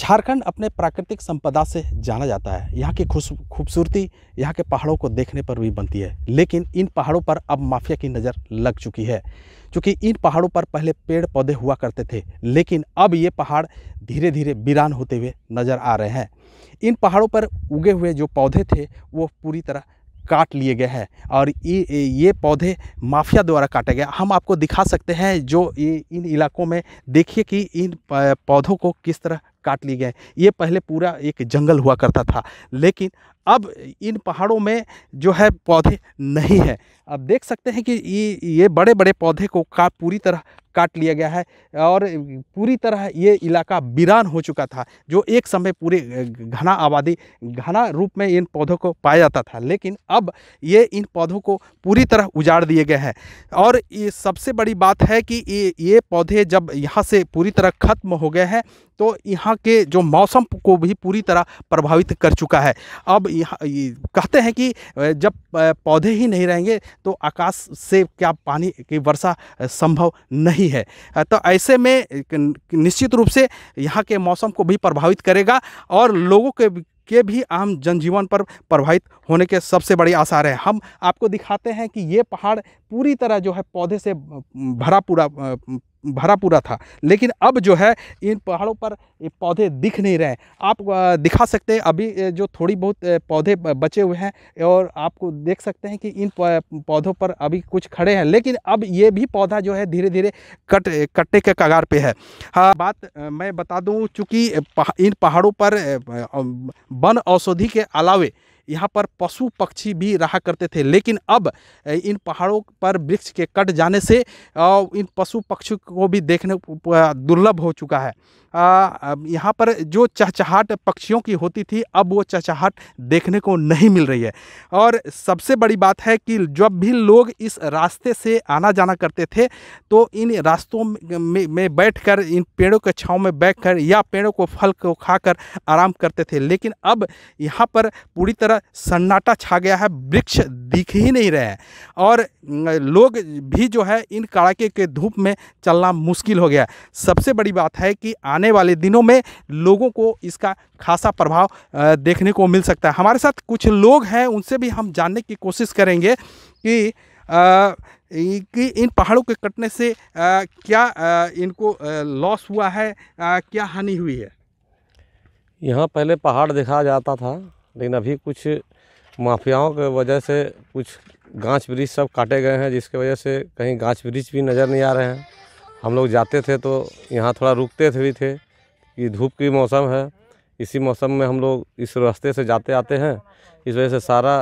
झारखंड अपने प्राकृतिक संपदा से जाना जाता है यहाँ की खूबसूरती यहाँ के पहाड़ों को देखने पर भी बनती है लेकिन इन पहाड़ों पर अब माफिया की नज़र लग चुकी है क्योंकि इन पहाड़ों पर पहले पेड़ पौधे हुआ करते थे लेकिन अब ये पहाड़ धीरे धीरे वीरान होते हुए नज़र आ रहे हैं इन पहाड़ों पर उगे हुए जो पौधे थे वो पूरी तरह काट लिए गए हैं और ये ये पौधे माफिया द्वारा काटे गए हम आपको दिखा सकते हैं जो ये इन इलाकों में देखिए कि इन पौधों को किस तरह काट लिए गए ये पहले पूरा एक जंगल हुआ करता था लेकिन अब इन पहाड़ों में जो है पौधे नहीं है अब देख सकते हैं कि ये ये बड़े बड़े पौधे को का पूरी तरह काट लिया गया है और पूरी तरह ये इलाका वीरान हो चुका था जो एक समय पूरे घना आबादी घना रूप में इन पौधों को पाया जाता था लेकिन अब ये इन पौधों को पूरी तरह उजाड़ दिए गए हैं और ये सबसे बड़ी बात है कि ये ये पौधे जब यहाँ से पूरी तरह ख़त्म हो गए हैं तो यहाँ के जो मौसम को भी पूरी तरह प्रभावित कर चुका है अब यहाँ कहते हैं कि जब पौधे ही नहीं रहेंगे तो आकाश से क्या पानी की वर्षा संभव नहीं है तो ऐसे में निश्चित रूप से यहाँ के मौसम को भी प्रभावित करेगा और लोगों के के भी आम जनजीवन पर प्रभावित होने के सबसे बड़ी आसार है हम आपको दिखाते हैं कि ये पहाड़ पूरी तरह जो है पौधे से भरा पूरा भरा पूरा था लेकिन अब जो है इन पहाड़ों पर पौधे दिख नहीं रहे आप दिखा सकते हैं अभी जो थोड़ी बहुत पौधे बचे हुए हैं और आपको देख सकते हैं कि इन पौधों पर अभी कुछ खड़े हैं लेकिन अब ये भी पौधा जो है धीरे धीरे कट कट्टे के कगार पे है हाँ बात मैं बता दूँ चूँकि इन पहाड़ों पर वन औषधि के अलावे यहाँ पर पशु पक्षी भी रहा करते थे लेकिन अब इन पहाड़ों पर वृक्ष के कट जाने से इन पशु पक्षियों को भी देखने दुर्लभ हो चुका है यहाँ पर जो चहचहाट पक्षियों की होती थी अब वो चहचहाट देखने को नहीं मिल रही है और सबसे बड़ी बात है कि जब भी लोग इस रास्ते से आना जाना करते थे तो इन रास्तों में, में बैठकर इन पेड़ों के छाँव में बैठकर या पेड़ों को फल को खाकर आराम करते थे लेकिन अब यहाँ पर पूरी तरह सन्नाटा छा गया है वृक्ष दिख ही नहीं रहे और लोग भी जो है इन कड़ाके के धूप में चलना मुश्किल हो गया सबसे बड़ी बात है कि आने आने वाले दिनों में लोगों को इसका खासा प्रभाव देखने को मिल सकता है हमारे साथ कुछ लोग हैं उनसे भी हम जानने की कोशिश करेंगे कि आ, कि इन पहाड़ों के कटने से आ, क्या आ, इनको लॉस हुआ है क्या हानि हुई है यहाँ पहले पहाड़ देखा जाता था लेकिन अभी कुछ माफियाओं के वजह से कुछ गाँच वृक्ष सब काटे गए हैं जिसके वजह से कहीं गाँच वृक्ष भी नज़र नहीं आ रहे हैं हम लोग जाते थे तो यहाँ थोड़ा रुकते थे भी थे कि धूप की मौसम है इसी मौसम में हम लोग इस रास्ते से जाते आते हैं इस वजह से सारा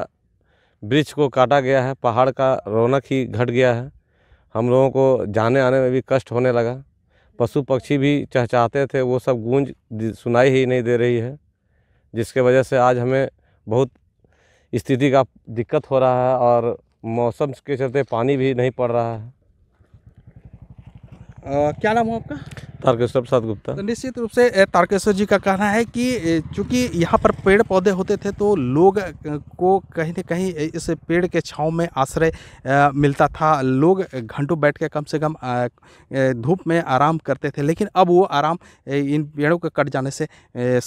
वृक्ष को काटा गया है पहाड़ का रौनक ही घट गया है हम लोगों को जाने आने में भी कष्ट होने लगा पशु पक्षी भी चहचाते थे वो सब गूंज सुनाई ही नहीं दे रही है जिसके वजह से आज हमें बहुत स्थिति का दिक्कत हो रहा है और मौसम के चलते पानी भी नहीं पड़ रहा है क्या नाम हो आपका तारकेश्वर प्रसाद गुप्ता तो निश्चित रूप से तारकेश्वर जी का कहना है कि चूंकि यहाँ पर पेड़ पौधे होते थे तो लोग को कहीं ना कहीं इस पेड़ के छाँव में आश्रय मिलता था लोग घंटों बैठ के कम से कम धूप में आराम करते थे लेकिन अब वो आराम इन पेड़ों के कट जाने से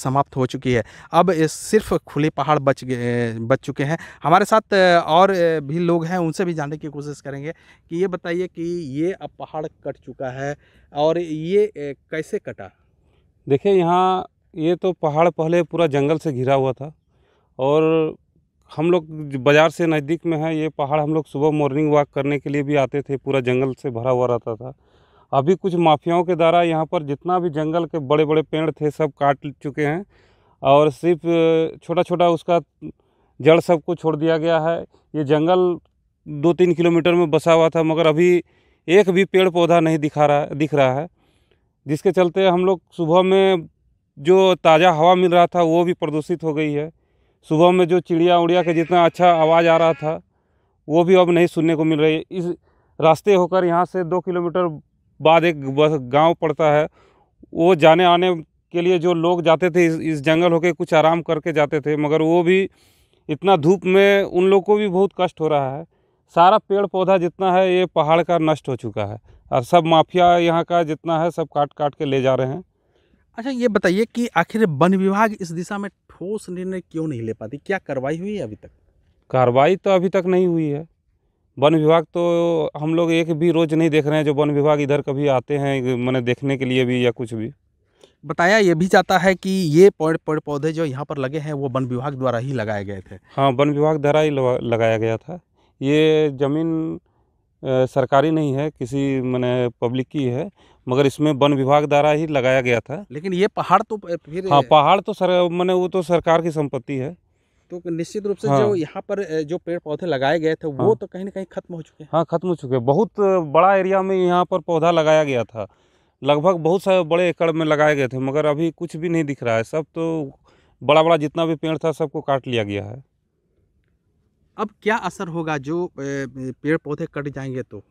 समाप्त हो चुकी है अब सिर्फ खुले पहाड़ बच गए बच चुके हैं हमारे साथ और भी लोग हैं उनसे भी जानने की कोशिश करेंगे कि ये बताइए कि ये अब पहाड़ कट चुका है और ये ए, कैसे कटा देखिए यहाँ ये तो पहाड़ पहले पूरा जंगल से घिरा हुआ था और हम लोग बाज़ार से नज़दीक में है ये पहाड़ हम लोग सुबह मॉर्निंग वॉक करने के लिए भी आते थे पूरा जंगल से भरा हुआ रहता था अभी कुछ माफियाओं के द्वारा यहाँ पर जितना भी जंगल के बड़े बड़े पेड़ थे सब काट चुके हैं और सिर्फ छोटा छोटा उसका जड़ सब को छोड़ दिया गया है ये जंगल दो तीन किलोमीटर में बसा हुआ था मगर अभी एक भी पेड़ पौधा नहीं दिखा रहा दिख रहा है जिसके चलते हम लोग सुबह में जो ताज़ा हवा मिल रहा था वो भी प्रदूषित हो गई है सुबह में जो चिड़िया उड़िया के जितना अच्छा आवाज़ आ रहा था वो भी अब नहीं सुनने को मिल रही है इस रास्ते होकर यहाँ से दो किलोमीटर बाद एक गांव पड़ता है वो जाने आने के लिए जो लोग जाते थे इस, इस जंगल होकर कुछ आराम करके जाते थे मगर वो भी इतना धूप में उन लोग को भी बहुत कष्ट हो रहा है सारा पेड़ पौधा जितना है ये पहाड़ का नष्ट हो चुका है और सब माफिया यहाँ का जितना है सब काट काट के ले जा रहे हैं अच्छा ये बताइए कि आखिर वन विभाग इस दिशा में ठोस निर्णय क्यों नहीं ले पाती क्या कार्रवाई हुई है अभी तक कार्रवाई तो अभी तक नहीं हुई है वन विभाग तो हम लोग एक भी रोज़ नहीं देख रहे हैं जो वन विभाग इधर कभी आते हैं मैंने देखने के लिए भी या कुछ भी बताया ये भी जाता है कि ये पेड़ पेड़ पौधे जो यहाँ पर लगे हैं वो वन विभाग द्वारा ही लगाए गए थे हाँ वन विभाग द्वारा ही लगाया गया था ये ज़मीन सरकारी नहीं है किसी मैंने पब्लिक की है मगर इसमें वन विभाग द्वारा ही लगाया गया था लेकिन ये पहाड़ तो फिर हाँ पहाड़ तो सर मैंने वो तो सरकार की संपत्ति है तो निश्चित रूप से हाँ। जो यहाँ पर जो पेड़ पौधे लगाए गए थे वो हाँ। तो कहीं ना कहीं खत्म हो चुके हैं हाँ खत्म हो चुके हैं बहुत बड़ा एरिया में यहाँ पर पौधा लगाया गया था लगभग बहुत सारे बड़े एकड़ में लगाए गए थे मगर अभी कुछ भी नहीं दिख रहा है सब तो बड़ा बड़ा जितना भी पेड़ था सबको काट लिया गया है अब क्या असर होगा जो पेड़ पौधे कट जाएंगे तो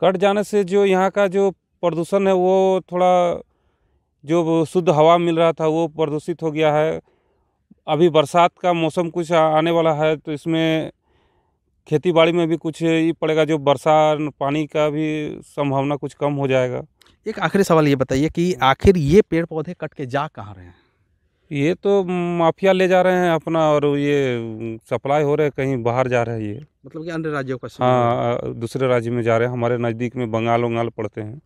कट जाने से जो यहाँ का जो प्रदूषण है वो थोड़ा जो शुद्ध हवा मिल रहा था वो प्रदूषित हो गया है अभी बरसात का मौसम कुछ आने वाला है तो इसमें खेती बाड़ी में भी कुछ ये पड़ेगा जो बरसा पानी का भी संभावना कुछ कम हो जाएगा एक आखिरी सवाल ये बताइए कि आखिर ये पेड़ पौधे कट के जा कहाँ रहे हैं ये तो माफिया ले जा रहे हैं अपना और ये सप्लाई हो रहे हैं कहीं बाहर जा रहे हैं ये मतलब कि अन्य राज्यों का हाँ दूसरे राज्य में जा रहे हैं हमारे नज़दीक में बंगाल वंगाल पड़ते हैं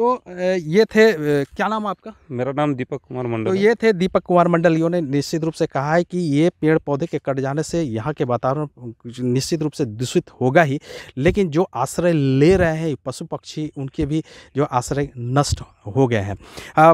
तो ये थे क्या नाम आपका मेरा नाम दीपक कुमार मंडल तो ये थे दीपक कुमार मंडल ने निश्चित रूप से कहा है कि ये पेड़ पौधे के कट जाने से यहाँ के वातावरण निश्चित रूप से दूषित होगा ही लेकिन जो आश्रय ले रहे हैं पशु पक्षी उनके भी जो आश्रय नष्ट हो गए हैं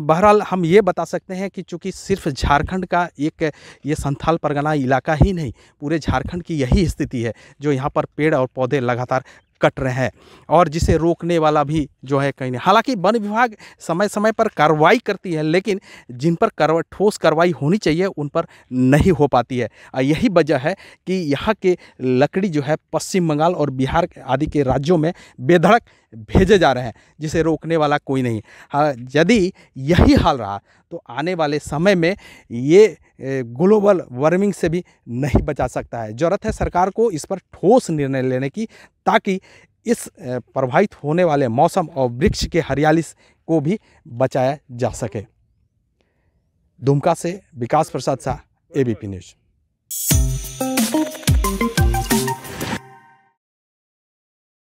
बहरहाल हम ये बता सकते हैं कि चूँकि सिर्फ झारखंड का एक ये संथाल परगना इलाका ही नहीं पूरे झारखंड की यही स्थिति है जो यहाँ पर पेड़ और पौधे लगातार कट रहे हैं और जिसे रोकने वाला भी जो है कहीं नहीं हालांकि वन विभाग समय समय पर कार्रवाई करती है लेकिन जिन पर करवा ठोस कार्रवाई होनी चाहिए उन पर नहीं हो पाती है यही वजह है कि यहाँ के लकड़ी जो है पश्चिम बंगाल और बिहार आदि के राज्यों में बेधड़क भेजे जा रहे हैं जिसे रोकने वाला कोई नहीं हाँ, यदि यही हाल रहा तो आने वाले समय में ये ग्लोबल वार्मिंग से भी नहीं बचा सकता है ज़रूरत है सरकार को इस पर ठोस निर्णय लेने की ताकि इस प्रभावित होने वाले मौसम और वृक्ष के हरियाली को भी बचाया जा सके दुमका से विकास प्रसाद शाह एबीपी न्यूज़